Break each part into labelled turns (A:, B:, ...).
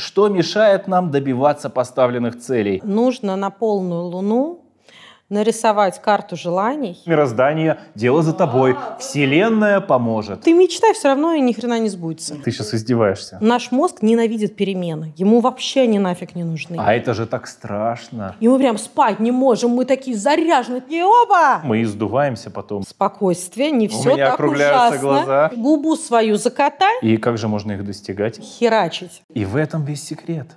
A: Что мешает нам добиваться поставленных целей?
B: Нужно на полную Луну нарисовать карту желаний.
A: Мироздание, дело за тобой, вселенная поможет.
B: Ты мечтай, все равно и ни хрена не сбудется. Ты
A: сейчас издеваешься.
B: Наш мозг ненавидит перемены. Ему вообще ни нафиг не нужны. А это
A: же так страшно.
B: И мы прям спать не можем, мы такие заряженные, не оба!
A: Мы издуваемся потом.
B: Спокойствие, не все У меня так округляются ужасно. глаза. Губу свою закатай.
A: И как же можно их достигать?
B: Херачить.
A: И в этом весь секрет.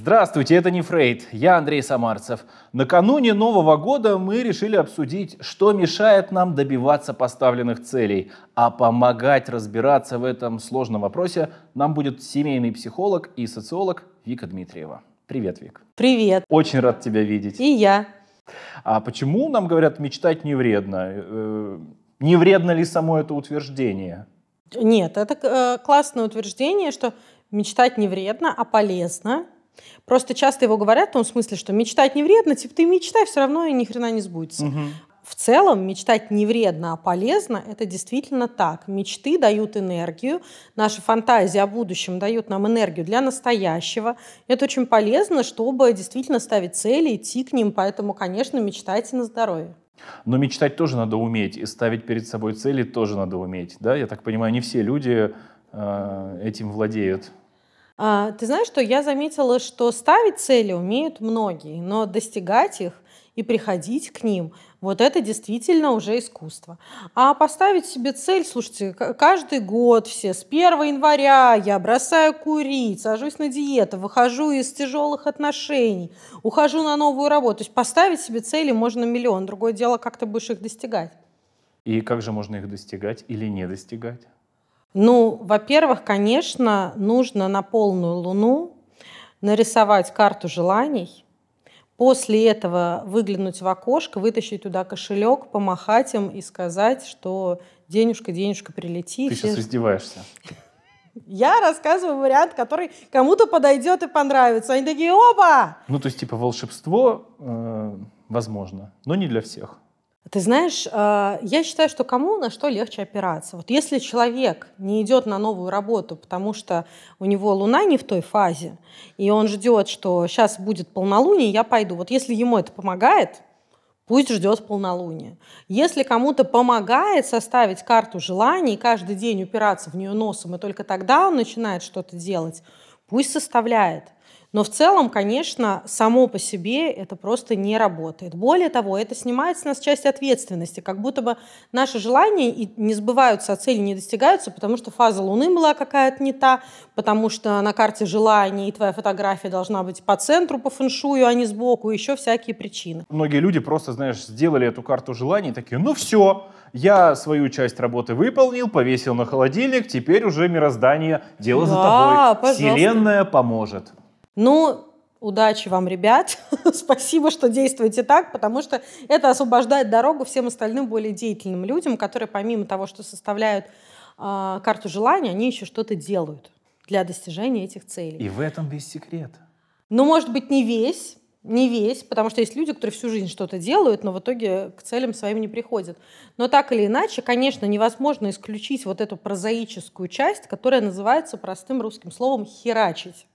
A: Здравствуйте, это не Фрейд, я Андрей Самарцев. Накануне Нового года мы решили обсудить, что мешает нам добиваться поставленных целей, а помогать разбираться в этом сложном вопросе нам будет семейный психолог и социолог Вика Дмитриева. Привет, Вик.
B: Привет. Очень
A: рад тебя видеть. И я. А почему нам говорят мечтать не вредно? Э, не вредно ли само это утверждение?
B: Нет, это э, классное утверждение, что мечтать не вредно, а полезно. Просто часто его говорят в том смысле, что мечтать не вредно, типа ты мечтай, все равно и ни хрена не сбудется. Угу. В целом мечтать не вредно, а полезно, это действительно так. Мечты дают энергию, наша фантазия о будущем дают нам энергию для настоящего. Это очень полезно, чтобы действительно ставить цели, идти к ним, поэтому, конечно, мечтайте на здоровье.
A: Но мечтать тоже надо уметь, и ставить перед собой цели тоже надо уметь, да? Я так понимаю, не все люди э, этим владеют.
B: А, ты знаешь, что я заметила, что ставить цели умеют многие, но достигать их и приходить к ним, вот это действительно уже искусство. А поставить себе цель, слушайте, каждый год все, с 1 января я бросаю курить, сажусь на диету, выхожу из тяжелых отношений, ухожу на новую работу. То есть поставить себе цели можно миллион, другое дело, как ты будешь их достигать.
A: И как же можно их достигать или не достигать?
B: Ну, во-первых, конечно, нужно на полную луну нарисовать карту желаний, после этого выглянуть в окошко, вытащить туда кошелек, помахать им и сказать, что денежка, денежка прилетит. Ты сейчас издеваешься. Я рассказываю вариант, который кому-то подойдет и понравится. Они такие, оба!
A: Ну, то есть, типа, волшебство э, возможно, но не для всех.
B: Ты знаешь, а, я считаю, что кому на что легче опираться. Вот если человек не идет на новую работу, потому что у него луна не в той фазе, и он ждет, что сейчас будет полнолуние, я пойду. Вот если ему это помогает, пусть ждет полнолуние. Если кому-то помогает составить карту желаний, каждый день упираться в нее носом, и только тогда он начинает что-то делать, пусть составляет. Но в целом, конечно, само по себе это просто не работает. Более того, это снимает с нас часть ответственности, как будто бы наши желания не сбываются, а цели не достигаются, потому что фаза Луны была какая-то не та, потому что на карте желаний и твоя фотография должна быть по центру, по фэншую, а не сбоку, еще всякие причины.
A: Многие люди просто, знаешь, сделали эту карту желаний, такие, ну все, я свою часть работы выполнил, повесил на холодильник, теперь уже мироздание, дело да, за тобой. Пожалуйста. Вселенная поможет.
B: Ну, удачи вам, ребят. Спасибо, что действуете так, потому что это освобождает дорогу всем остальным более деятельным людям, которые помимо того, что составляют э, карту желаний, они еще что-то делают для достижения этих целей. И в
A: этом весь секрет.
B: Ну, может быть, не весь, не весь, потому что есть люди, которые всю жизнь что-то делают, но в итоге к целям своим не приходят. Но так или иначе, конечно, невозможно исключить вот эту прозаическую часть, которая называется простым русским словом «херачить».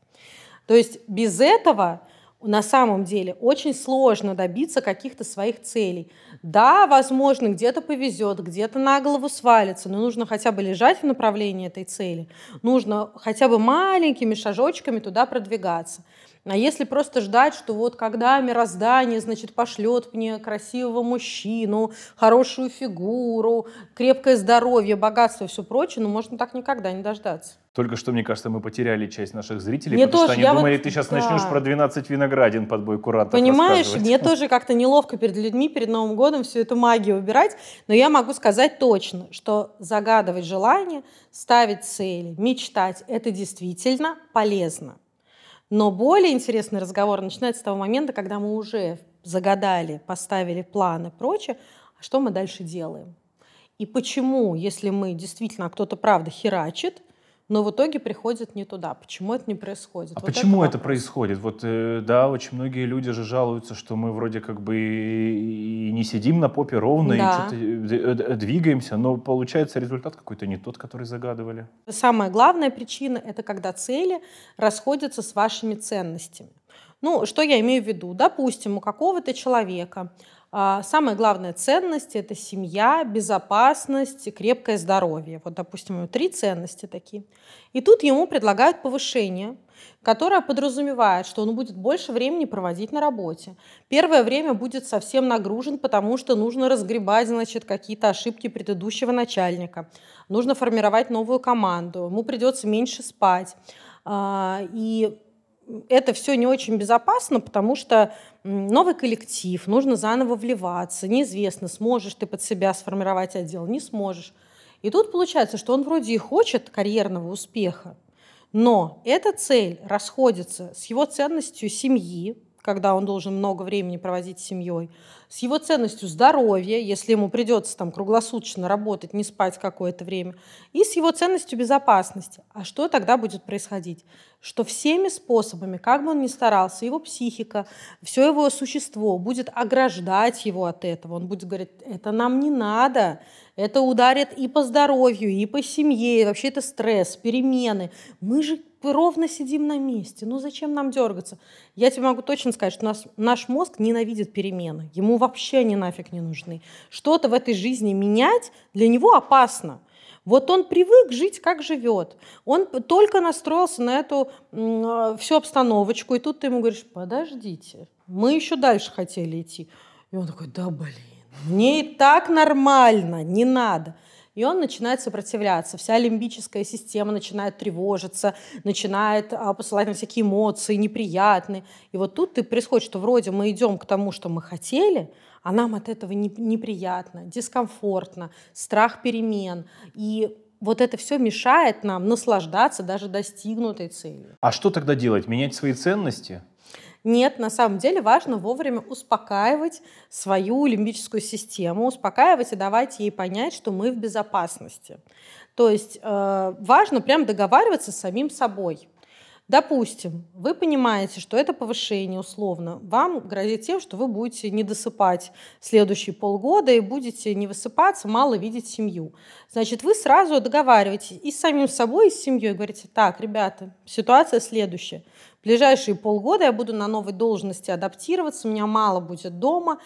B: То есть без этого на самом деле очень сложно добиться каких-то своих целей. Да, возможно, где-то повезет, где-то на голову свалится, но нужно хотя бы лежать в направлении этой цели. Нужно хотя бы маленькими шажочками туда продвигаться. А если просто ждать, что вот когда мироздание, значит, пошлет мне красивого мужчину, хорошую фигуру, крепкое здоровье, богатство и все прочее, ну, можно так никогда не дождаться.
A: Только что, мне кажется, мы потеряли часть наших зрителей, мне потому тоже, что они думали, вот... ты сейчас да. начнешь про 12 виноградин подбой курантов Понимаешь, мне тоже
B: как-то неловко перед людьми, перед Новым годом всю эту магию убирать, но я могу сказать точно, что загадывать желания, ставить цели, мечтать – это действительно полезно. Но более интересный разговор начинается с того момента, когда мы уже загадали, поставили планы и прочее, что мы дальше делаем. И почему, если мы действительно, а кто-то правда херачит, но в итоге приходят не туда. Почему это не происходит? А вот почему это, это
A: происходит? Вот, э, да, очень многие люди же жалуются, что мы вроде как бы и не сидим на попе ровно, да. и что-то э, э, двигаемся, но получается результат какой-то не тот, который загадывали.
B: Самая главная причина — это когда цели расходятся с вашими ценностями. Ну, что я имею в виду? Допустим, у какого-то человека а, самая главная ценность – это семья, безопасность, крепкое здоровье. Вот, допустим, три ценности такие. И тут ему предлагают повышение, которое подразумевает, что он будет больше времени проводить на работе. Первое время будет совсем нагружен, потому что нужно разгребать значит, какие-то ошибки предыдущего начальника. Нужно формировать новую команду, ему придется меньше спать. А, и это все не очень безопасно, потому что новый коллектив, нужно заново вливаться, неизвестно, сможешь ты под себя сформировать отдел, не сможешь. И тут получается, что он вроде и хочет карьерного успеха, но эта цель расходится с его ценностью семьи, когда он должен много времени проводить с семьей, с его ценностью здоровья, если ему придется там круглосуточно работать, не спать какое-то время, и с его ценностью безопасности. А что тогда будет происходить? Что всеми способами, как бы он ни старался, его психика, все его существо будет ограждать его от этого. Он будет говорить, это нам не надо, это ударит и по здоровью, и по семье, и вообще это стресс, перемены. Мы же мы ровно сидим на месте. Ну зачем нам дергаться? Я тебе могу точно сказать, что нас, наш мозг ненавидит перемены. Ему вообще они нафиг не нужны. Что-то в этой жизни менять для него опасно. Вот он привык жить, как живет. Он только настроился на эту э, всю обстановочку, и тут ты ему говоришь, подождите, мы еще дальше хотели идти. И он такой, да блин, мне и так нормально, не надо. И он начинает сопротивляться. Вся лимбическая система начинает тревожиться, начинает а, посылать на всякие эмоции неприятные. И вот тут ты происходит, что вроде мы идем к тому, что мы хотели, а нам от этого неприятно, дискомфортно, страх перемен. И вот это все мешает нам наслаждаться даже достигнутой целью.
A: А что тогда делать? Менять свои ценности?
B: Нет, на самом деле важно вовремя успокаивать свою лимбическую систему, успокаивать и давать ей понять, что мы в безопасности. То есть э, важно прям договариваться с самим собой. Допустим, вы понимаете, что это повышение условно вам грозит тем, что вы будете не досыпать следующие полгода и будете не высыпаться, мало видеть семью. Значит, вы сразу договариваетесь и с самим собой, и с семьей. Говорите, так, ребята, ситуация следующая. В ближайшие полгода я буду на новой должности адаптироваться, у меня мало будет дома,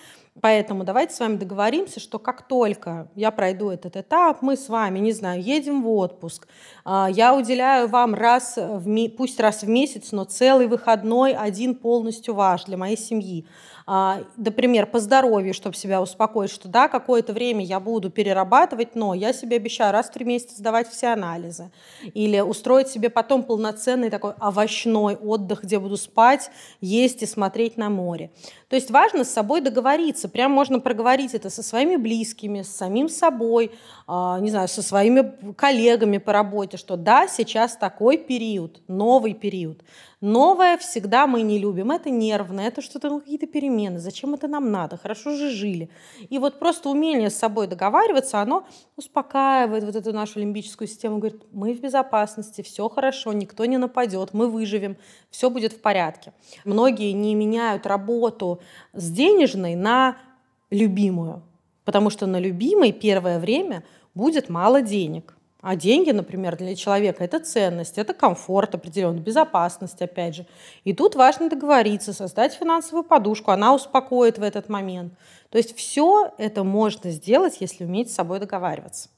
B: Поэтому давайте с вами договоримся, что как только я пройду этот этап, мы с вами, не знаю, едем в отпуск, а, я уделяю вам раз в пусть раз в месяц, но целый выходной один полностью ваш для моей семьи. А, например, по здоровью, чтобы себя успокоить, что да, какое-то время я буду перерабатывать, но я себе обещаю раз в три месяца сдавать все анализы. Или устроить себе потом полноценный такой овощной отдых, где буду спать, есть и смотреть на море. То есть важно с собой договориться. Прям можно проговорить это со своими близкими, с самим собой, а, не знаю, со своими коллегами по работе, что да, сейчас такой период, новый период. Новое всегда мы не любим. Это нервно, это что-то, ну, какие-то перемены. Зачем это нам надо? Хорошо же жили. И вот просто умение с собой договариваться, оно успокаивает вот эту нашу лимбическую систему. Говорит, мы в безопасности, все хорошо, никто не нападет, мы выживем, все будет в порядке. Многие не меняют работу с денежной на любимую. Потому что на любимой первое время будет мало денег. А деньги, например, для человека это ценность, это комфорт определенный, безопасность, опять же. И тут важно договориться, создать финансовую подушку, она успокоит в этот момент. То есть все это можно сделать, если уметь с собой договариваться.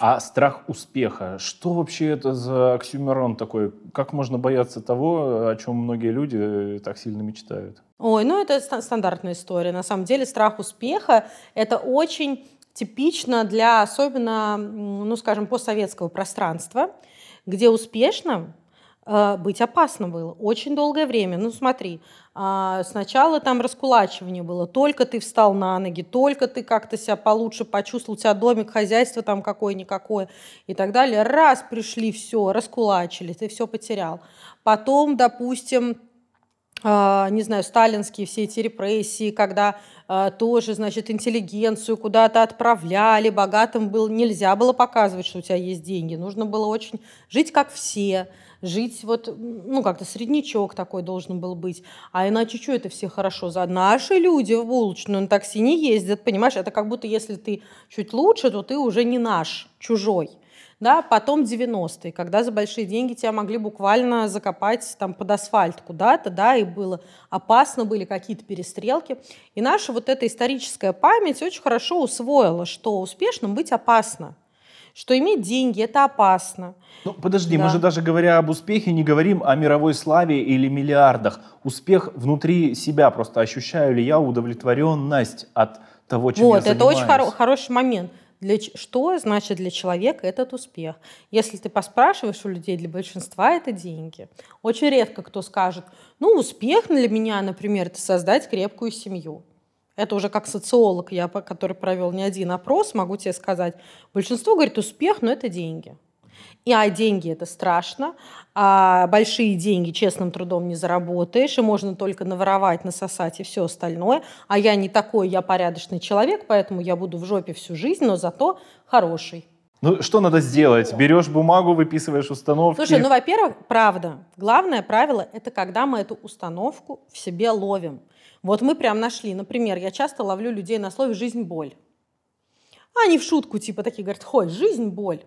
A: А страх успеха, что вообще это за оксюмерон такой? Как можно бояться того, о чем многие люди э, так сильно мечтают?
B: Ой, ну это стандартная история. На самом деле страх успеха — это очень типично для особенно, ну скажем, постсоветского пространства, где успешным Э, быть опасно было очень долгое время. Ну смотри, а, сначала там раскулачивание было, только ты встал на ноги, только ты как-то себя получше почувствовал, у тебя домик, хозяйство там какое-никакое и так далее. Раз пришли, все, раскулачили, ты все потерял. Потом, допустим, а, не знаю, сталинские все эти репрессии, когда а, тоже, значит, интеллигенцию куда-то отправляли, богатым был, нельзя было показывать, что у тебя есть деньги, нужно было очень жить как все, жить вот, ну, как-то среднячок такой должен был быть, а иначе что это все хорошо за? Наши люди в булочную на такси не ездят, понимаешь, это как будто если ты чуть лучше, то ты уже не наш, чужой – да, потом 90-е, когда за большие деньги тебя могли буквально закопать там под асфальт куда-то, да, и было опасно, были какие-то перестрелки. И наша вот эта историческая память очень хорошо усвоила, что успешным быть опасно что иметь деньги это опасно. Ну,
A: подожди, да. мы же даже говоря об успехе, не говорим о мировой славе или миллиардах. Успех внутри себя просто ощущаю ли я удовлетворенность от того, чем вот, я занимаюсь. Вот, это очень хоро-
B: хороший момент для, что значит для человека этот успех. Если ты поспрашиваешь у людей, для большинства это деньги. Очень редко кто скажет, ну, успех для меня, например, это создать крепкую семью. Это уже как социолог, я, который провел не один опрос, могу тебе сказать. Большинство говорит, успех, но это деньги. И, а деньги – это страшно, а большие деньги честным трудом не заработаешь, и можно только наворовать, насосать и все остальное. А я не такой, я порядочный человек, поэтому я буду в жопе всю жизнь, но зато хороший.
A: Ну, что надо сделать? Берешь бумагу, выписываешь установки. Слушай, ну,
B: во-первых, правда. Главное правило – это когда мы эту установку в себе ловим. Вот мы прям нашли. Например, я часто ловлю людей на слове «жизнь – боль». А они в шутку типа такие говорят, хой, жизнь – боль.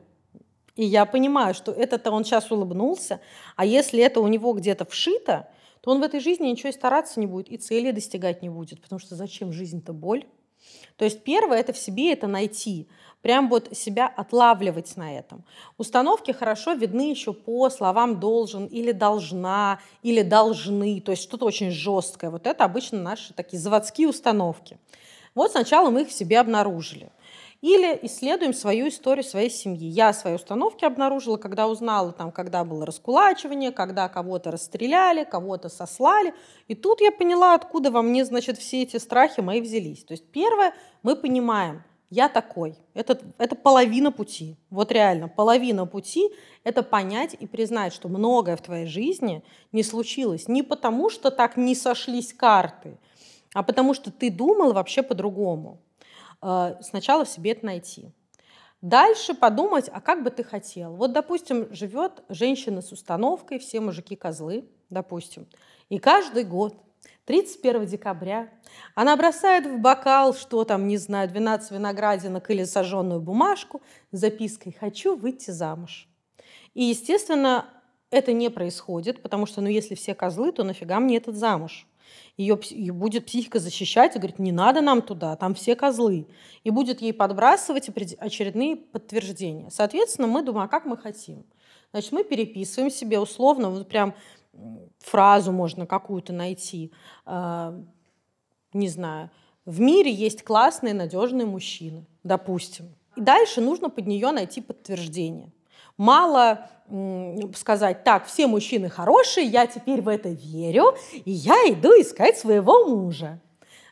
B: И я понимаю, что это-то он сейчас улыбнулся, а если это у него где-то вшито, то он в этой жизни ничего стараться не будет и цели достигать не будет, потому что зачем жизнь-то боль? То есть первое это в себе это найти, прям вот себя отлавливать на этом. Установки хорошо видны еще по словам должен или должна или должны, то есть что-то очень жесткое. Вот это обычно наши такие заводские установки. Вот сначала мы их в себе обнаружили – или исследуем свою историю своей семьи. Я свои установки обнаружила, когда узнала, там, когда было раскулачивание, когда кого-то расстреляли, кого-то сослали. И тут я поняла, откуда во мне, значит, все эти страхи мои взялись. То есть первое, мы понимаем, я такой. Это, это половина пути. Вот реально, половина пути – это понять и признать, что многое в твоей жизни не случилось не потому, что так не сошлись карты, а потому что ты думал вообще по-другому. Э, сначала в себе это найти. Дальше подумать, а как бы ты хотел. Вот, допустим, живет женщина с установкой «Все мужики козлы», допустим, и каждый год 31 декабря она бросает в бокал, что там, не знаю, 12 виноградинок или сожженную бумажку с запиской «Хочу выйти замуж». И, естественно, это не происходит, потому что, ну, если все козлы, то нафига мне этот замуж? Ее, ее будет психика защищать и говорит, не надо нам туда, там все козлы. И будет ей подбрасывать очередные подтверждения. Соответственно, мы думаем, а как мы хотим? Значит, мы переписываем себе условно, вот прям фразу можно какую-то найти, а, не знаю, в мире есть классные, надежные мужчины, допустим. И дальше нужно под нее найти подтверждение мало ну, сказать, так, все мужчины хорошие, я теперь в это верю, и я иду искать своего мужа.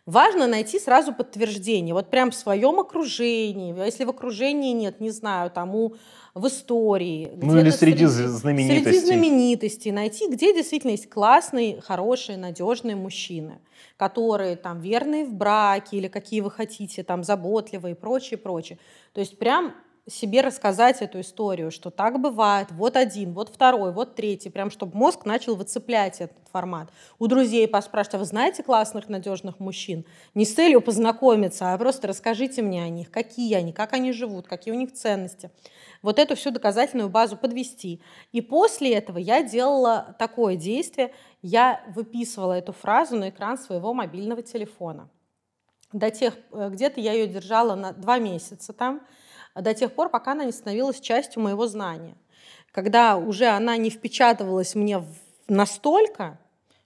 B: Важно найти сразу подтверждение, вот прям в своем окружении, если в окружении нет, не знаю, тому в истории. Ну или среди, среди знаменитостей. Среди знаменитостей найти, где действительно есть классные, хорошие, надежные мужчины, которые там верные в браке или какие вы хотите, там заботливые и прочее, прочее. То есть прям себе рассказать эту историю, что так бывает, вот один, вот второй, вот третий, прям чтобы мозг начал выцеплять этот формат. У друзей поспрашивать, а вы знаете классных, надежных мужчин? Не с целью познакомиться, а просто расскажите мне о них, какие они, как они живут, какие у них ценности. Вот эту всю доказательную базу подвести. И после этого я делала такое действие, я выписывала эту фразу на экран своего мобильного телефона. До тех, э, где-то я ее держала на два месяца там, до тех пор, пока она не становилась частью моего знания. Когда уже она не впечатывалась мне настолько,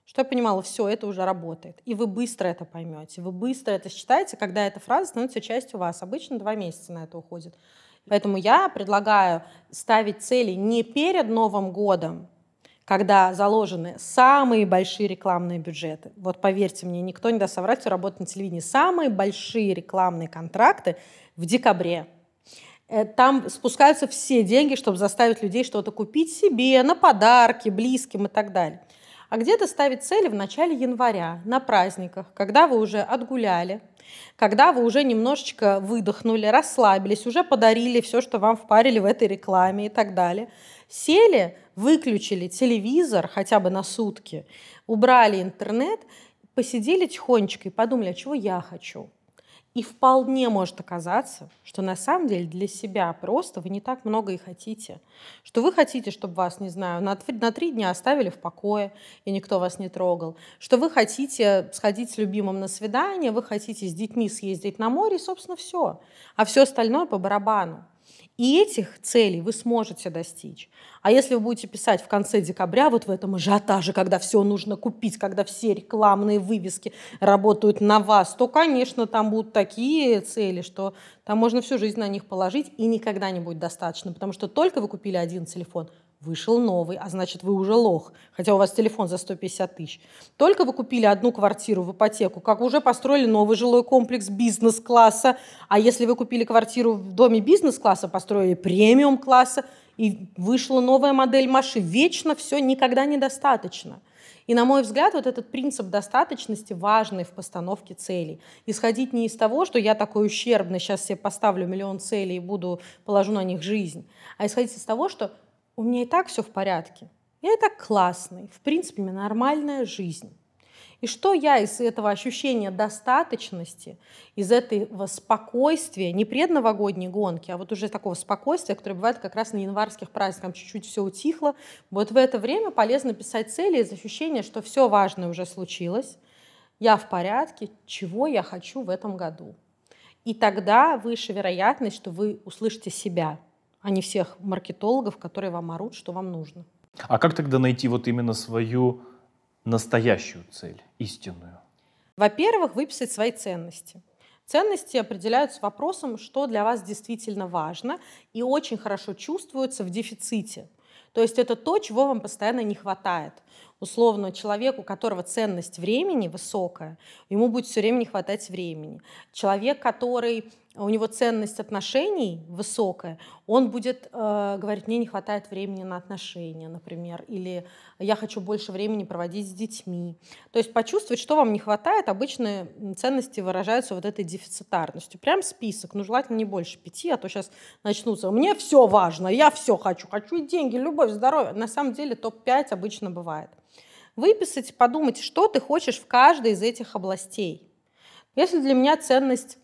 B: что я понимала, все, это уже работает. И вы быстро это поймете, вы быстро это считаете, когда эта фраза становится частью вас. Обычно два месяца на это уходит. Поэтому я предлагаю ставить цели не перед Новым годом, когда заложены самые большие рекламные бюджеты. Вот поверьте мне, никто не даст соврать, все работает на телевидении. Самые большие рекламные контракты в декабре. Э, там спускаются все деньги, чтобы заставить людей что-то купить себе, на подарки, близким и так далее. А где-то ставить цели в начале января, на праздниках, когда вы уже отгуляли, когда вы уже немножечко выдохнули, расслабились, уже подарили все, что вам впарили в этой рекламе и так далее. Сели, выключили телевизор хотя бы на сутки, убрали интернет, посидели тихонечко и подумали, а чего я хочу, и вполне может оказаться, что на самом деле для себя просто вы не так много и хотите. Что вы хотите, чтобы вас, не знаю, на, на три дня оставили в покое, и никто вас не трогал. Что вы хотите сходить с любимым на свидание, вы хотите с детьми съездить на море, и, собственно, все. А все остальное по барабану. И этих целей вы сможете достичь. А если вы будете писать в конце декабря, вот в этом ажиотаже, когда все нужно купить, когда все рекламные вывески работают на вас, то, конечно, там будут такие цели, что там можно всю жизнь на них положить, и никогда не будет достаточно, потому что только вы купили один телефон – Вышел новый, а значит, вы уже лох, хотя у вас телефон за 150 тысяч. Только вы купили одну квартиру в ипотеку, как уже построили новый жилой комплекс бизнес-класса, а если вы купили квартиру в доме бизнес-класса, построили премиум-класса, и вышла новая модель Маши. Вечно все никогда недостаточно. И, на мой взгляд, вот этот принцип достаточности важный в постановке целей. Исходить не из того, что я такой ущербный, сейчас себе поставлю миллион целей и буду, положу на них жизнь, а исходить из того, что у меня и так все в порядке. Я и так классный, в принципе, у меня нормальная жизнь. И что я из этого ощущения достаточности, из этого спокойствия, не предновогодней гонки, а вот уже такого спокойствия, которое бывает как раз на январских праздниках, чуть-чуть все утихло, вот в это время полезно писать цели из ощущения, что все важное уже случилось, я в порядке, чего я хочу в этом году. И тогда выше вероятность, что вы услышите себя – а не всех маркетологов, которые вам орут, что вам нужно.
A: А как тогда найти вот именно свою настоящую цель, истинную?
B: Во-первых, выписать свои ценности. Ценности определяются вопросом, что для вас действительно важно и очень хорошо чувствуется в дефиците. То есть это то, чего вам постоянно не хватает. Условно, человеку, у которого ценность времени высокая, ему будет все время не хватать времени. Человек, который у него ценность отношений высокая, он будет э, говорить, мне не хватает времени на отношения, например, или я хочу больше времени проводить с детьми. То есть почувствовать, что вам не хватает, обычно ценности выражаются вот этой дефицитарностью. Прям список, ну желательно не больше пяти, а то сейчас начнутся, мне все важно, я все хочу, хочу и деньги, любовь, здоровье. На самом деле топ-5 обычно бывает. Выписать, подумать, что ты хочешь в каждой из этих областей. Если для меня ценность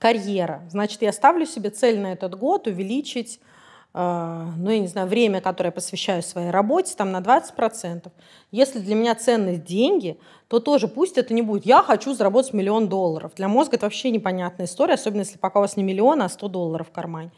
B: карьера. Значит, я ставлю себе цель на этот год увеличить э, ну, я не знаю, время, которое я посвящаю своей работе, там, на 20%. Если для меня ценность деньги, то тоже пусть это не будет. Я хочу заработать миллион долларов. Для мозга это вообще непонятная история, особенно если пока у вас не миллион, а 100 долларов в кармане.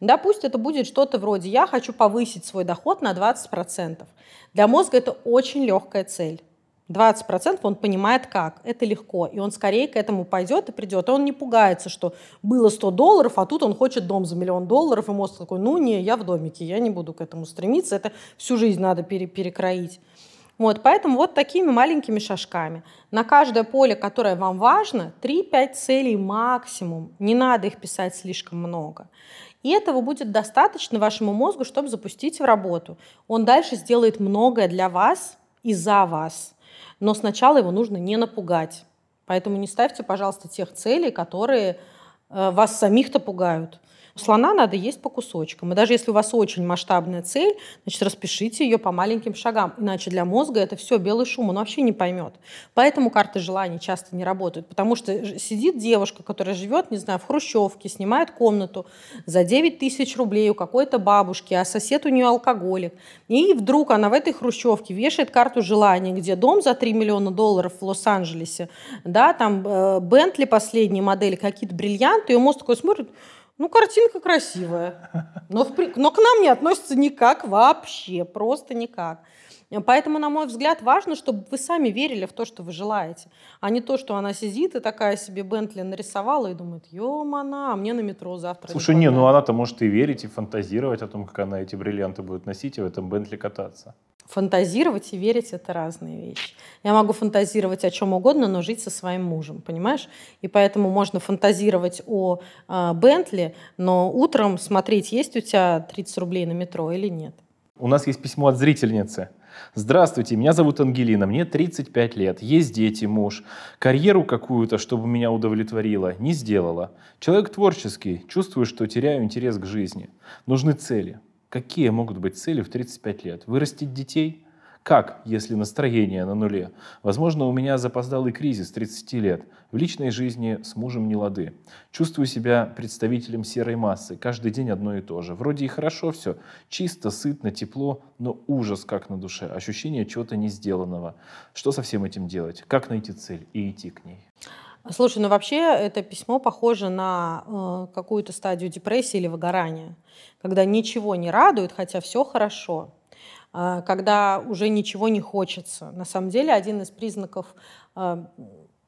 B: Да, пусть это будет что-то вроде «я хочу повысить свой доход на 20%». Для мозга это очень легкая цель. 20% он понимает как. Это легко. И он скорее к этому пойдет и придет. И он не пугается, что было 100 долларов, а тут он хочет дом за миллион долларов. И мозг такой, ну не, я в домике, я не буду к этому стремиться. Это всю жизнь надо пере перекроить. Вот, поэтому вот такими маленькими шажками. На каждое поле, которое вам важно, 3-5 целей максимум. Не надо их писать слишком много. И этого будет достаточно вашему мозгу, чтобы запустить в работу. Он дальше сделает многое для вас и за вас но сначала его нужно не напугать. Поэтому не ставьте, пожалуйста, тех целей, которые э, вас самих-то пугают. Слона надо есть по кусочкам. И даже если у вас очень масштабная цель, значит, распишите ее по маленьким шагам. Иначе для мозга это все белый шум, он вообще не поймет. Поэтому карты желаний часто не работают, потому что сидит девушка, которая живет, не знаю, в хрущевке, снимает комнату за 9 тысяч рублей у какой-то бабушки, а сосед у нее алкоголик. И вдруг она в этой хрущевке вешает карту желаний, где дом за 3 миллиона долларов в Лос-Анджелесе, да, там э, Бентли последней модели, какие-то бриллианты, и мозг такой смотрит, ну, картинка красивая, но, в, но к нам не относится никак вообще, просто никак. Поэтому, на мой взгляд, важно, чтобы вы сами верили в то, что вы желаете, а не то, что она сидит и такая себе Бентли нарисовала и думает, ё-мана, а мне на метро завтра. Слушай, не, ну
A: она-то может и верить, и фантазировать о том, как она эти бриллианты будет носить и в этом Бентли кататься.
B: Фантазировать и верить — это разные вещи. Я могу фантазировать о чем угодно, но жить со своим мужем, понимаешь? И поэтому можно фантазировать о э, Бентли, но утром смотреть, есть у тебя 30 рублей на метро или нет.
A: У нас есть письмо от зрительницы. Здравствуйте, меня зовут Ангелина, мне 35 лет, есть дети, муж. Карьеру какую-то, чтобы меня удовлетворило, не сделала. Человек творческий, чувствую, что теряю интерес к жизни. Нужны цели. Какие могут быть цели в 35 лет? Вырастить детей? Как, если настроение на нуле? Возможно, у меня запоздалый кризис 30 лет. В личной жизни с мужем не лады. Чувствую себя представителем серой массы. Каждый день одно и то же. Вроде и хорошо все. Чисто, сытно, тепло, но ужас как на душе. Ощущение чего-то не сделанного. Что со всем этим делать? Как найти цель и идти к ней?
B: Слушай, ну вообще это письмо похоже на э, какую-то стадию депрессии или выгорания, когда ничего не радует, хотя все хорошо. Э, когда уже ничего не хочется. На самом деле один из признаков э,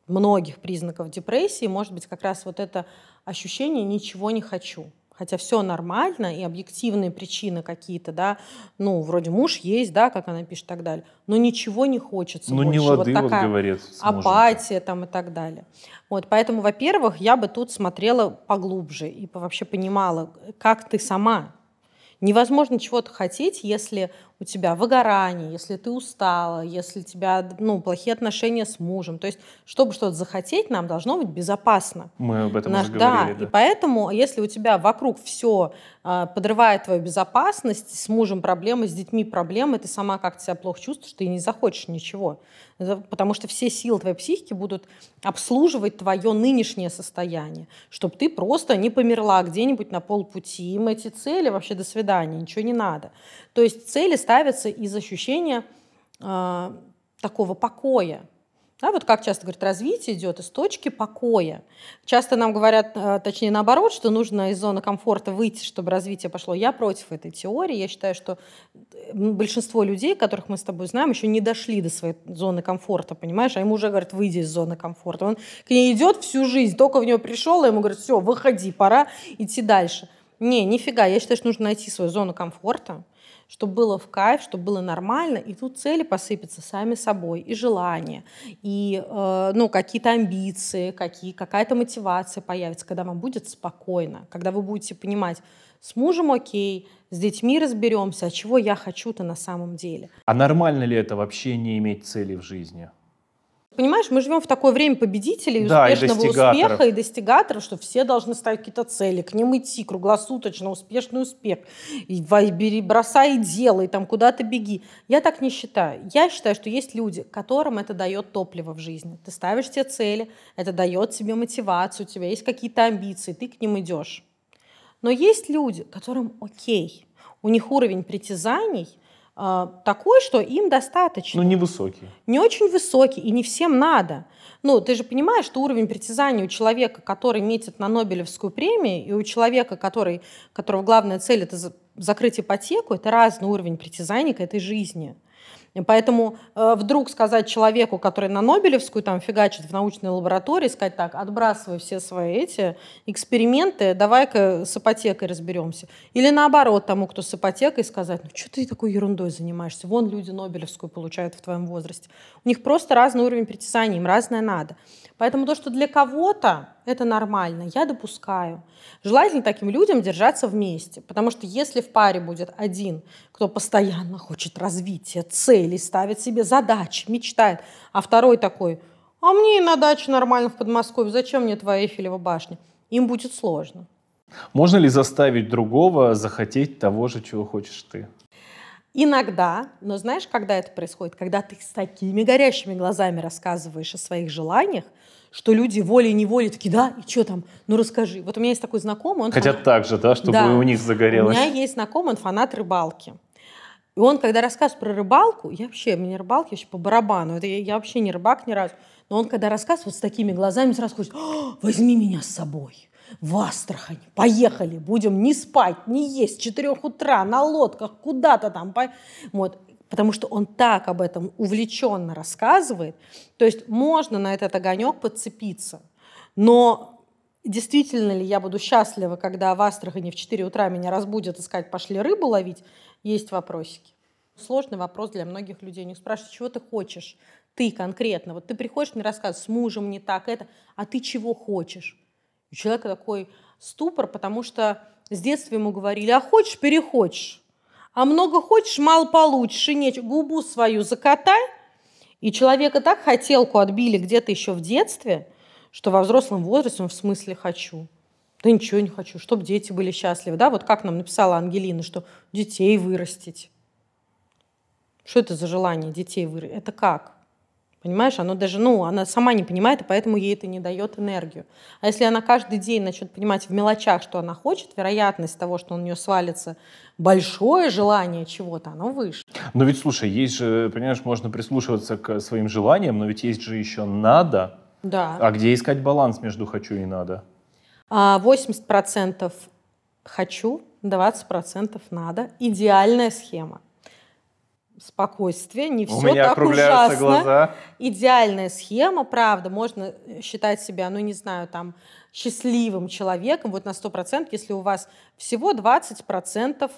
B: многих признаков депрессии может быть как раз вот это ощущение «ничего не хочу». Хотя все нормально, и объективные причины какие-то, да, ну, вроде муж есть, да, как она пишет и так далее, но ничего не хочется ну, больше. не лады, вот такая вот говорит, апатия там и так далее. Вот, поэтому, во-первых, я бы тут смотрела поглубже и вообще понимала, как ты сама Невозможно чего-то хотеть, если у тебя выгорание, если ты устала, если у тебя ну, плохие отношения с мужем. То есть, чтобы что-то захотеть, нам должно быть безопасно.
A: Мы об этом Наш, уже говорили. Да, да, и
B: поэтому, если у тебя вокруг все э, а, подрывает твою безопасность, с мужем проблемы, с детьми проблемы, ты сама как-то себя плохо чувствуешь, ты не захочешь ничего потому что все силы твоей психики будут обслуживать твое нынешнее состояние, чтобы ты просто не померла где-нибудь на полпути. Им эти цели вообще до свидания, ничего не надо. То есть цели ставятся из ощущения э, такого покоя, да, вот как часто говорят, развитие идет из точки покоя. Часто нам говорят, э, точнее наоборот, что нужно из зоны комфорта выйти, чтобы развитие пошло. Я против этой теории. Я считаю, что большинство людей, которых мы с тобой знаем, еще не дошли до своей зоны комфорта, понимаешь? А ему уже говорят, выйди из зоны комфорта. Он к ней идет всю жизнь, только в нее пришел, и а ему говорят, все, выходи, пора идти дальше. Не, нифига, я считаю, что нужно найти свою зону комфорта, чтобы было в кайф, чтобы было нормально, и тут цели посыпятся сами собой, и желания, и э, ну, какие-то амбиции, какие, какая-то мотивация появится, когда вам будет спокойно, когда вы будете понимать, с мужем окей, с детьми разберемся, а чего я хочу-то на самом деле.
A: А нормально ли это вообще не иметь цели в жизни?
B: Понимаешь, мы живем в такое время победителей, да, успешного и успеха и достигаторов, что все должны ставить какие-то цели, к ним идти круглосуточно, успешный успех. И бери, бросай делай, там куда-то беги. Я так не считаю. Я считаю, что есть люди, которым это дает топливо в жизни. Ты ставишь те цели, это дает тебе мотивацию, у тебя есть какие-то амбиции, ты к ним идешь. Но есть люди, которым окей, у них уровень притязаний – а, такой, что им достаточно. Ну, невысокий. Не очень высокий, и не всем надо. Ну, ты же понимаешь, что уровень притязания у человека, который метит на Нобелевскую премию, и у человека, который, которого главная цель – это закрыть ипотеку, это разный уровень притязаний к этой жизни. Поэтому э, вдруг сказать человеку, который на Нобелевскую там фигачит в научной лаборатории, сказать так, отбрасывай все свои эти эксперименты, давай-ка с ипотекой разберемся. Или наоборот тому, кто с ипотекой, сказать, ну что ты такой ерундой занимаешься? Вон люди Нобелевскую получают в твоем возрасте. У них просто разный уровень притязаний, им разное надо. Поэтому то, что для кого-то это нормально, я допускаю. Желательно таким людям держаться вместе, потому что если в паре будет один, кто постоянно хочет развития, цели, ставит себе задачи, мечтает, а второй такой, а мне и на даче нормально в Подмосковье, зачем мне твоя Эйфелева башня? Им будет сложно.
A: Можно ли заставить другого захотеть того же, чего хочешь ты?
B: Иногда, но знаешь, когда это происходит? Когда ты с такими горящими глазами рассказываешь о своих желаниях, что люди волей-неволей такие, да, и что там, ну расскажи. Вот у меня есть такой знакомый. Он Хотят фанат...
A: так же, да, чтобы да. у них загорелось. У меня
B: есть знакомый, он фанат рыбалки. И он, когда рассказывает про рыбалку, я вообще, мне рыбалки вообще по барабану, это я, я вообще не рыбак ни разу, но он, когда рассказывает с такими глазами, сразу хочет, «А, возьми меня с собой в Астрахань, поехали, будем не спать, не есть, с 4 утра на лодках, куда-то там. Вот потому что он так об этом увлеченно рассказывает. То есть можно на этот огонек подцепиться. Но действительно ли я буду счастлива, когда в Астрахани в 4 утра меня разбудят и сказать, пошли рыбу ловить, есть вопросики. Сложный вопрос для многих людей. Не спрашивают, чего ты хочешь, ты конкретно. Вот ты приходишь, мне рассказываешь, с мужем не так, это, а ты чего хочешь? У человека такой ступор, потому что с детства ему говорили, а хочешь, перехочешь. А много хочешь, мало получишь. И нет, губу свою закатай. И человека так хотелку отбили где-то еще в детстве, что во взрослом возрасте он в смысле «хочу». Да ничего не хочу, чтобы дети были счастливы. Да, вот как нам написала Ангелина, что детей вырастить. Что это за желание детей вырастить? Это как? Понимаешь, она даже, ну, она сама не понимает, и поэтому ей это не дает энергию. А если она каждый день начнет понимать в мелочах, что она хочет, вероятность того, что у нее свалится, большое желание чего-то, оно выше.
A: Но ведь, слушай, есть же, понимаешь, можно прислушиваться к своим желаниям, но ведь есть же еще надо. Да. А где искать баланс между хочу и надо?
B: 80% а, хочу, 20% надо. Идеальная схема спокойствие, не все У меня так ужасно. глаза. Идеальная схема, правда, можно э, считать себя, ну не знаю, там счастливым человеком вот на 100%, если у вас всего 20%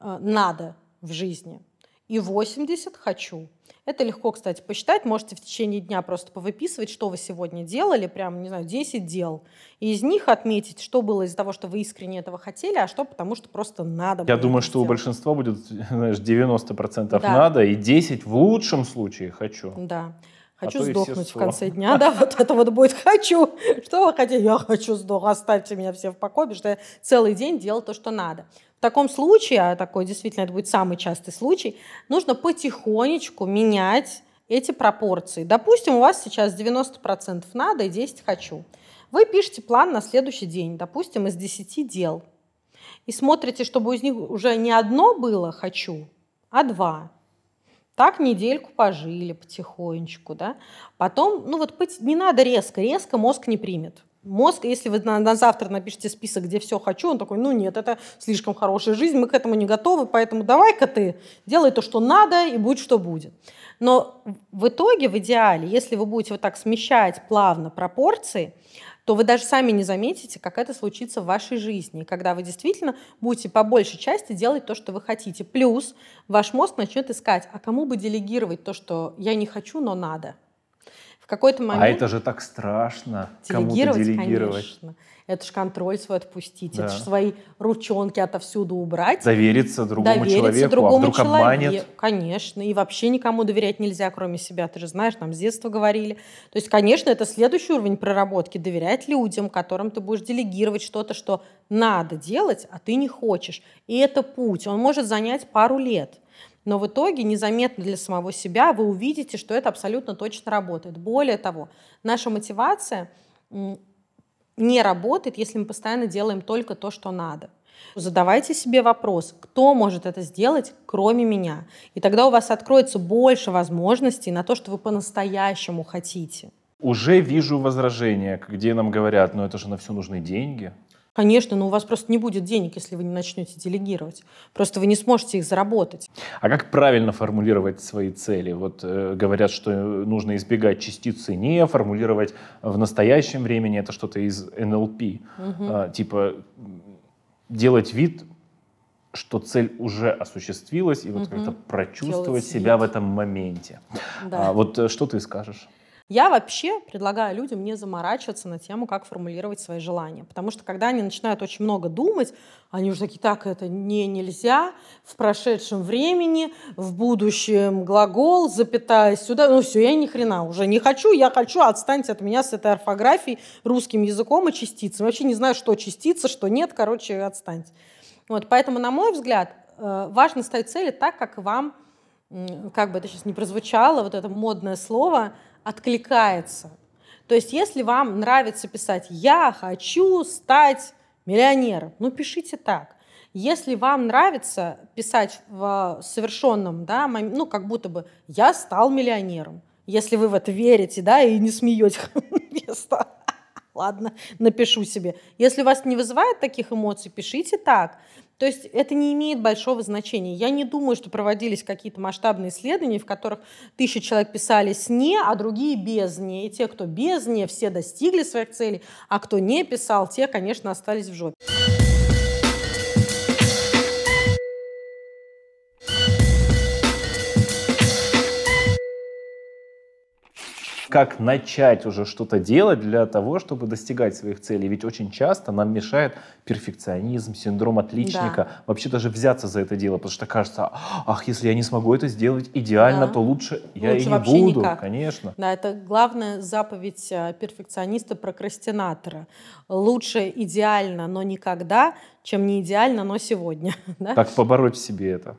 B: э, надо в жизни и 80 хочу. Это легко, кстати, посчитать. Можете в течение дня просто повыписывать, что вы сегодня делали, прям, не знаю, 10 дел. И из них отметить, что было из-за того, что вы искренне этого хотели, а что потому, что просто надо. Я думаю, что сделать. у
A: большинства будет, знаешь, 90% да. надо, и 10 в лучшем случае хочу.
B: Да. А хочу а сдохнуть в конце дня, да, вот это вот будет хочу. Что вы хотите? Я хочу сдохнуть, оставьте меня все в покое, потому что я целый день делал то, что надо. В таком случае, а такой действительно это будет самый частый случай, нужно потихонечку менять эти пропорции. Допустим, у вас сейчас 90% надо и 10 хочу. Вы пишете план на следующий день, допустим, из 10 дел. И смотрите, чтобы из них уже не одно было «хочу», а два. Так недельку пожили потихонечку, да. Потом, ну вот не надо резко, резко мозг не примет. Мозг, если вы на, на завтра напишите список, где все хочу, он такой, ну нет, это слишком хорошая жизнь, мы к этому не готовы, поэтому давай-ка ты делай то, что надо, и будь что будет. Но в итоге, в идеале, если вы будете вот так смещать плавно пропорции, то вы даже сами не заметите, как это случится в вашей жизни, когда вы действительно будете по большей части делать то, что вы хотите. Плюс ваш мозг начнет искать, а кому бы делегировать то, что я не хочу, но надо – в какой-то а момент... А это
A: же так страшно, делегировать, делегировать.
B: Конечно. Это же контроль свой отпустить, да. это же свои ручонки отовсюду убрать. Довериться другому довериться человеку, другому а вдруг человеку. обманет. Конечно, и вообще никому доверять нельзя, кроме себя, ты же знаешь, нам с детства говорили. То есть, конечно, это следующий уровень проработки, доверять людям, которым ты будешь делегировать что-то, что надо делать, а ты не хочешь. И это путь, он может занять пару лет но в итоге незаметно для самого себя вы увидите, что это абсолютно точно работает. Более того, наша мотивация не работает, если мы постоянно делаем только то, что надо. Задавайте себе вопрос, кто может это сделать, кроме меня. И тогда у вас откроется больше возможностей на то, что вы по-настоящему хотите.
A: Уже вижу возражения, где нам говорят, ну это
B: же на все нужны деньги. Конечно, но у вас просто не будет денег, если вы не начнете делегировать. Просто вы не сможете их заработать.
A: А как правильно формулировать свои цели? Вот э, говорят, что э, нужно избегать частицы «не», формулировать в настоящем времени, это что-то из НЛП. Угу. Э, типа делать вид, что цель уже осуществилась, и вот угу. как-то прочувствовать делать себя вид. в этом моменте. Да. А, вот э, что ты скажешь?
B: Я вообще предлагаю людям не заморачиваться на тему, как формулировать свои желания. Потому что когда они начинают очень много думать, они уже такие, так, это не нельзя, в прошедшем времени, в будущем глагол, запятая сюда, ну все, я ни хрена уже не хочу, я хочу, отстаньте от меня с этой орфографией, русским языком и частицами. Вообще не знаю, что частица, что нет, короче, отстаньте. Вот, поэтому, на мой взгляд, э, важно ставить цели так, как вам, как бы это сейчас не прозвучало, вот это модное слово – откликается. То есть если вам нравится писать «я хочу стать миллионером», ну пишите так. Если вам нравится писать в совершенном, да, ну как будто бы «я стал миллионером», если вы в это верите, да, и не смеете Ладно, напишу себе. Если вас не вызывает таких эмоций, пишите так. То есть это не имеет большого значения. Я не думаю, что проводились какие-то масштабные исследования, в которых тысячи человек писали с «не», а другие без «не». И те, кто без «не», все достигли своих целей, а кто не писал, те, конечно, остались в жопе.
A: как начать уже что-то делать для того, чтобы достигать своих целей. Ведь очень часто нам мешает перфекционизм, синдром отличника, да. вообще даже взяться за это дело, потому что кажется, ах, если я не смогу это сделать идеально, да. то лучше, лучше я и не буду, никак. конечно.
B: Да, это главная заповедь э, перфекциониста-прокрастинатора. Лучше идеально, но никогда, чем не идеально, но сегодня. Как
A: побороть в себе это?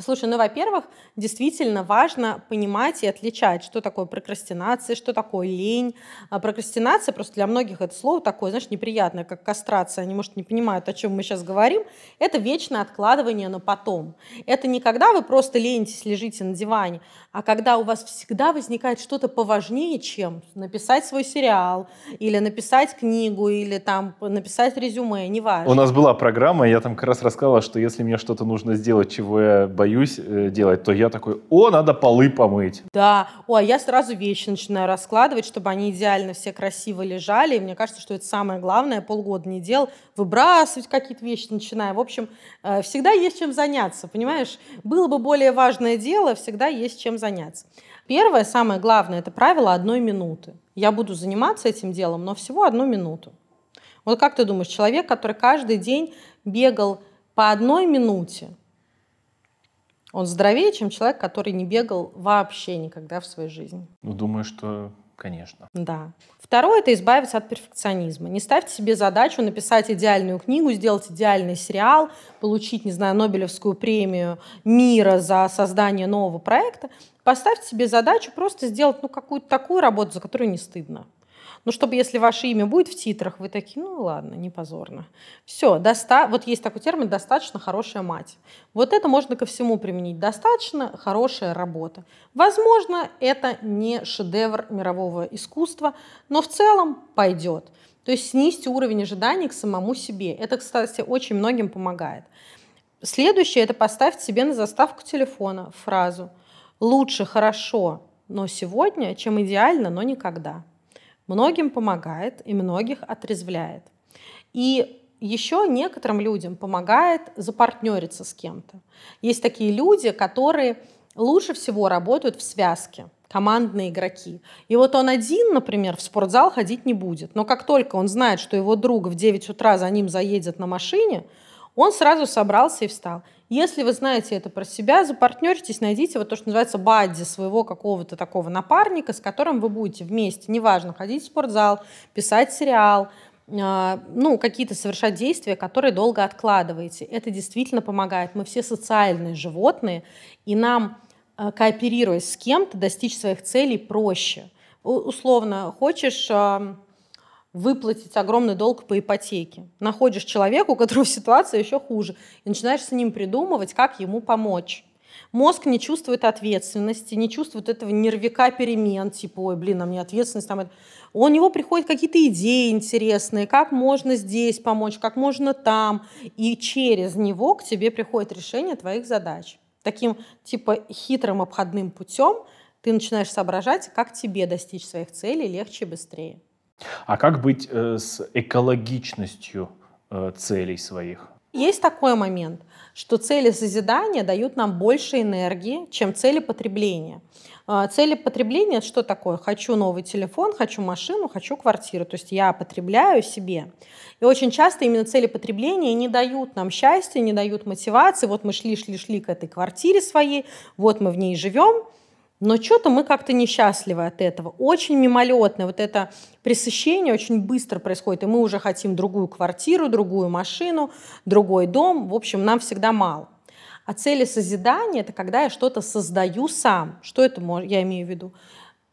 B: Слушай, ну, во-первых, действительно важно понимать и отличать, что такое прокрастинация, что такое лень. А прокрастинация просто для многих это слово такое, знаешь, неприятное, как кастрация. Они, может, не понимают, о чем мы сейчас говорим. Это вечное откладывание на потом. Это не когда вы просто ленитесь, лежите на диване, а когда у вас всегда возникает что-то поважнее, чем написать свой сериал, или написать книгу, или там написать резюме, неважно. У нас
A: была программа, я там как раз рассказывала, что если мне что-то нужно сделать, чего я боюсь, боюсь э, делать, то я такой, о, надо полы помыть.
B: Да, о, а я сразу вещи начинаю раскладывать, чтобы они идеально все красиво лежали, и мне кажется, что это самое главное, полгода не дел выбрасывать какие-то вещи начинаю. В общем, э, всегда есть чем заняться, понимаешь? Было бы более важное дело, всегда есть чем заняться. Первое, самое главное, это правило одной минуты. Я буду заниматься этим делом, но всего одну минуту. Вот как ты думаешь, человек, который каждый день бегал по одной минуте, он здоровее, чем человек, который не бегал вообще никогда в своей жизни.
A: Ну, думаю, что конечно.
B: Да. Второе – это избавиться от перфекционизма. Не ставьте себе задачу написать идеальную книгу, сделать идеальный сериал, получить, не знаю, Нобелевскую премию мира за создание нового проекта. Поставьте себе задачу просто сделать ну, какую-то такую работу, за которую не стыдно. Ну чтобы, если ваше имя будет в титрах, вы такие, ну ладно, не позорно. Все, доста... вот есть такой термин «достаточно хорошая мать». Вот это можно ко всему применить. Достаточно хорошая работа. Возможно, это не шедевр мирового искусства, но в целом пойдет. То есть снизьте уровень ожиданий к самому себе. Это, кстати, очень многим помогает. Следующее – это поставьте себе на заставку телефона фразу «Лучше хорошо, но сегодня, чем идеально, но никогда». Многим помогает и многих отрезвляет. И еще некоторым людям помогает запартнериться с кем-то. Есть такие люди, которые лучше всего работают в связке командные игроки. И вот он один, например, в спортзал ходить не будет. Но как только он знает, что его друг в 9 утра за ним заедет на машине, он сразу собрался и встал. Если вы знаете это про себя, запартнеритесь, найдите вот то, что называется бадди своего какого-то такого напарника, с которым вы будете вместе, неважно, ходить в спортзал, писать сериал, а, ну, какие-то совершать действия, которые долго откладываете. Это действительно помогает. Мы все социальные животные, и нам, а, кооперируясь с кем-то, достичь своих целей проще. Условно, хочешь выплатить огромный долг по ипотеке. Находишь человека, у которого ситуация еще хуже, и начинаешь с ним придумывать, как ему помочь. Мозг не чувствует ответственности, не чувствует этого нервика перемен, типа, ой, блин, а мне ответственность там. У него приходят какие-то идеи интересные, как можно здесь помочь, как можно там. И через него к тебе приходит решение твоих задач. Таким, типа, хитрым обходным путем ты начинаешь соображать, как тебе достичь своих целей легче и быстрее.
A: А как быть э, с экологичностью э, целей своих?
B: Есть такой момент, что цели созидания дают нам больше энергии, чем цели потребления. А, цели потребления что такое? Хочу новый телефон, хочу машину, хочу квартиру. То есть я потребляю себе. И очень часто именно цели потребления не дают нам счастья, не дают мотивации. Вот мы шли, шли, шли к этой квартире своей, вот мы в ней живем, но что-то мы как-то несчастливы от этого. Очень мимолетное вот это пресыщение очень быстро происходит, и мы уже хотим другую квартиру, другую машину, другой дом. В общем, нам всегда мало. А цели созидания – это когда я что-то создаю сам. Что это я имею в виду?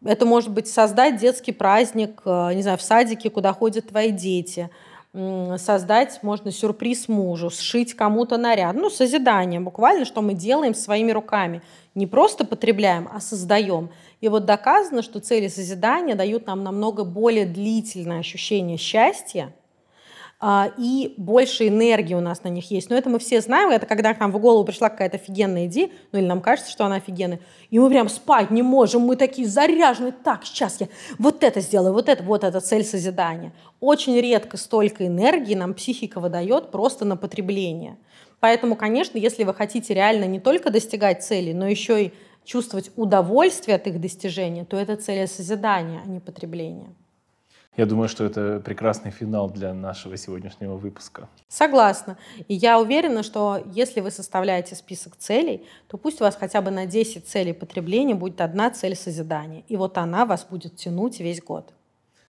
B: Это может быть создать детский праздник, э, не знаю, в садике, куда ходят твои дети – создать можно сюрприз мужу, сшить кому-то наряд. Ну, созидание буквально, что мы делаем своими руками. Не просто потребляем, а создаем. И вот доказано, что цели созидания дают нам намного более длительное ощущение счастья, а, и больше энергии у нас на них есть. Но это мы все знаем, это когда к нам в голову пришла какая-то офигенная идея, ну или нам кажется, что она офигенная, и мы прям спать не можем, мы такие заряжены, так, сейчас я вот это сделаю, вот это, вот эта цель созидания. Очень редко столько энергии нам психика выдает просто на потребление. Поэтому, конечно, если вы хотите реально не только достигать целей, но еще и чувствовать удовольствие от их достижения, то это цель созидания, а не потребления.
A: Я думаю, что это прекрасный финал для нашего сегодняшнего выпуска.
B: Согласна. И я уверена, что если вы составляете список целей, то пусть у вас хотя бы на 10 целей потребления будет одна цель созидания. И вот она вас будет тянуть весь год.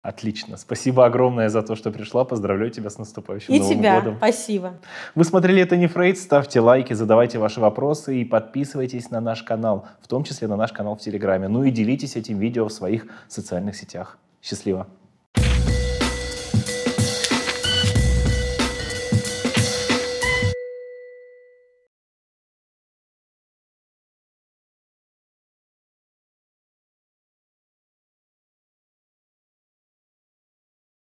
A: Отлично. Спасибо огромное за то, что пришла. Поздравляю тебя с наступающим и Новым тебя. годом. Спасибо. Вы смотрели «Это не Фрейд». Ставьте лайки, задавайте ваши вопросы и подписывайтесь на наш канал, в том числе на наш канал в Телеграме. Ну и делитесь этим видео в своих социальных сетях. Счастливо!